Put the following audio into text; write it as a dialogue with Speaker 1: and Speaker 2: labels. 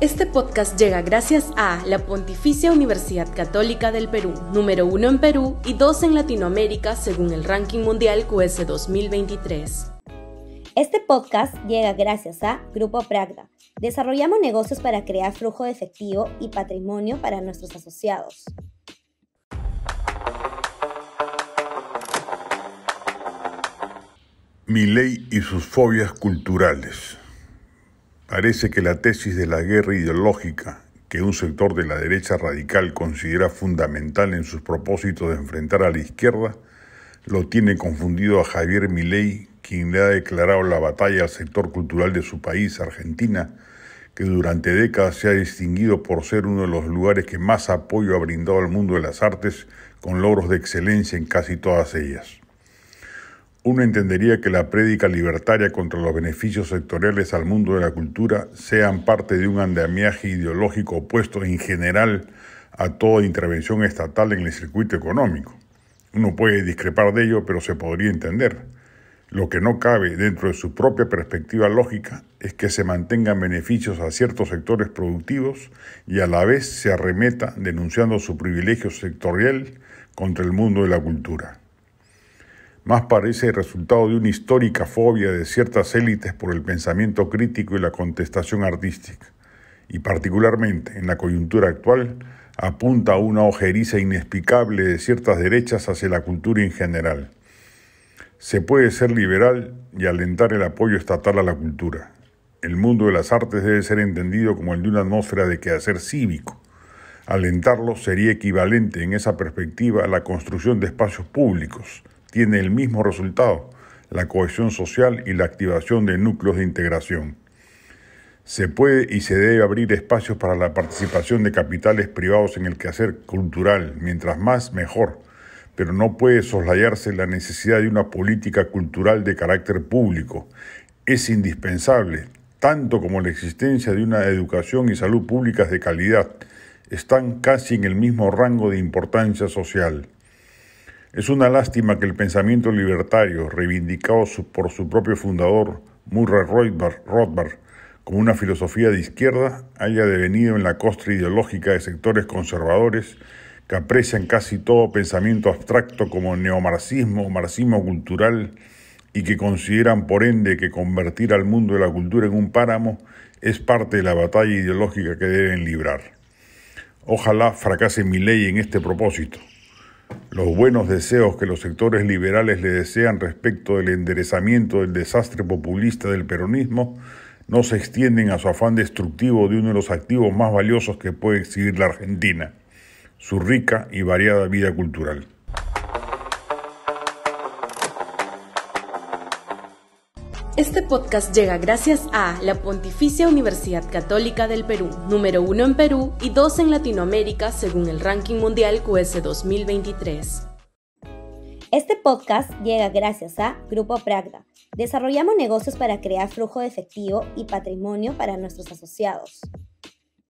Speaker 1: Este podcast llega gracias a la Pontificia Universidad Católica del Perú, número uno en Perú y dos en Latinoamérica según el ranking mundial QS 2023.
Speaker 2: Este podcast llega gracias a Grupo Pragda. Desarrollamos negocios para crear flujo de efectivo y patrimonio para nuestros asociados.
Speaker 3: Mi ley y sus fobias culturales. Parece que la tesis de la guerra ideológica que un sector de la derecha radical considera fundamental en sus propósitos de enfrentar a la izquierda, lo tiene confundido a Javier Milei, quien le ha declarado la batalla al sector cultural de su país, Argentina, que durante décadas se ha distinguido por ser uno de los lugares que más apoyo ha brindado al mundo de las artes, con logros de excelencia en casi todas ellas uno entendería que la prédica libertaria contra los beneficios sectoriales al mundo de la cultura sean parte de un andamiaje ideológico opuesto en general a toda intervención estatal en el circuito económico. Uno puede discrepar de ello, pero se podría entender. Lo que no cabe dentro de su propia perspectiva lógica es que se mantengan beneficios a ciertos sectores productivos y a la vez se arremeta denunciando su privilegio sectorial contra el mundo de la cultura más parece el resultado de una histórica fobia de ciertas élites por el pensamiento crítico y la contestación artística, y particularmente en la coyuntura actual apunta a una ojeriza inexplicable de ciertas derechas hacia la cultura en general. Se puede ser liberal y alentar el apoyo estatal a la cultura. El mundo de las artes debe ser entendido como el de una atmósfera de quehacer cívico. Alentarlo sería equivalente en esa perspectiva a la construcción de espacios públicos, tiene el mismo resultado, la cohesión social y la activación de núcleos de integración. Se puede y se debe abrir espacios para la participación de capitales privados en el quehacer cultural, mientras más mejor, pero no puede soslayarse la necesidad de una política cultural de carácter público. Es indispensable, tanto como la existencia de una educación y salud públicas de calidad, están casi en el mismo rango de importancia social. Es una lástima que el pensamiento libertario, reivindicado por su propio fundador, Murray Rothbard, como una filosofía de izquierda, haya devenido en la costra ideológica de sectores conservadores que aprecian casi todo pensamiento abstracto como neomarxismo o marxismo cultural y que consideran por ende que convertir al mundo de la cultura en un páramo es parte de la batalla ideológica que deben librar. Ojalá fracase mi ley en este propósito. Los buenos deseos que los sectores liberales le desean respecto del enderezamiento del desastre populista del peronismo no se extienden a su afán destructivo de uno de los activos más valiosos que puede exhibir la Argentina, su rica y variada vida cultural.
Speaker 1: Este podcast llega gracias a la Pontificia Universidad Católica del Perú, número uno en Perú y dos en Latinoamérica según el ranking mundial QS 2023.
Speaker 2: Este podcast llega gracias a Grupo Pragda. Desarrollamos negocios para crear flujo de efectivo y patrimonio para nuestros asociados.